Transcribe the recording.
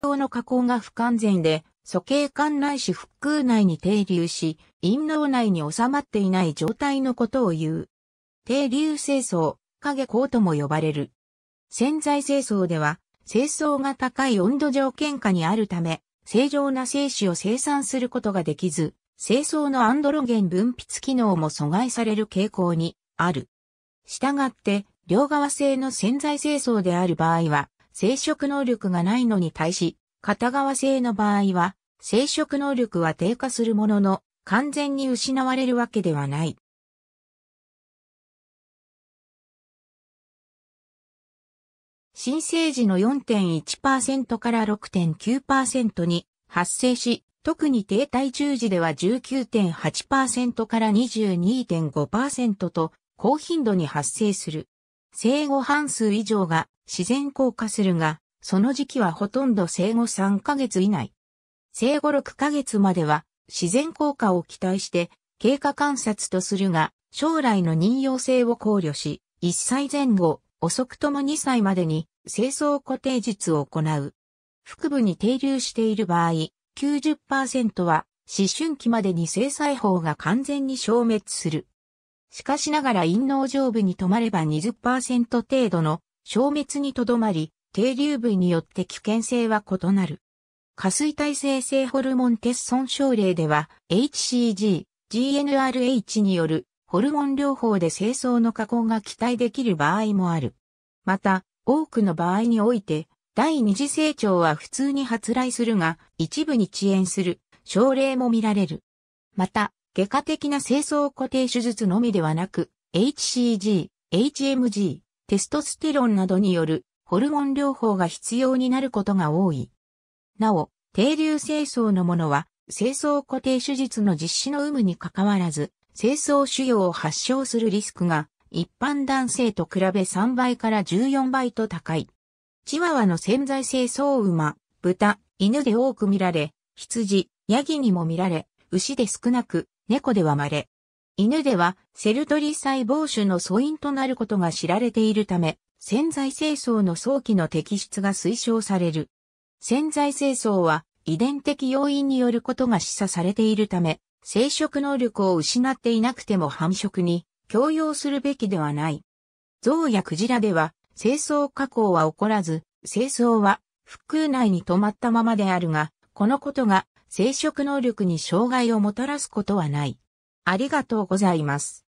島の加工が不完全で、鼠径管内し腹腔内に停留し、陰脳内に収まっていない状態のことを言う。停留清掃、影光とも呼ばれる。潜在清掃では、清掃が高い温度条件下にあるため、正常な精子を生産することができず、清掃のアンドロゲン分泌機能も阻害される傾向にある。したがって、両側性の潜在清掃である場合は、生殖能力がないのに対し、片側性の場合は、生殖能力は低下するものの、完全に失われるわけではない。新生児の4.1%から6.9%に発生し、特に低体重児では19.8%から22.5%と高頻度に発生する。生後半数以上が自然効果するが、その時期はほとんど生後3ヶ月以内。生後6ヶ月までは自然効果を期待して経過観察とするが、将来の妊用性を考慮し、1歳前後、遅くとも2歳までに清掃固定術を行う。腹部に停留している場合、90%は思春期までに精細胞が完全に消滅する。しかしながら陰嚢上部に止まれば20%程度の消滅にとどまり、低流部によって危険性は異なる。下垂体生成ホルモン欠損症例では、HCG、GNRH によるホルモン療法で清掃の加工が期待できる場合もある。また、多くの場合において、第二次成長は普通に発来するが、一部に遅延する症例も見られる。また、外科的な清掃固定手術のみではなく、HCG、HMG、テストステロンなどによるホルモン療法が必要になることが多い。なお、低流清掃のものは、清掃固定手術の実施の有無に関わらず、清掃腫瘍を発症するリスクが、一般男性と比べ3倍から14倍と高い。チワワの潜在清掃馬、豚、犬で多く見られ、羊、ヤギにも見られ、牛で少なく、猫では稀。犬ではセルトリ細胞種の素因となることが知られているため、潜在清掃の早期の摘出が推奨される。潜在清掃は遺伝的要因によることが示唆されているため、生殖能力を失っていなくても繁殖に強要するべきではない。象やクジラでは清掃加工は起こらず、清掃は腹腔内に止まったままであるが、このことが生殖能力に障害をもたらすことはない。ありがとうございます。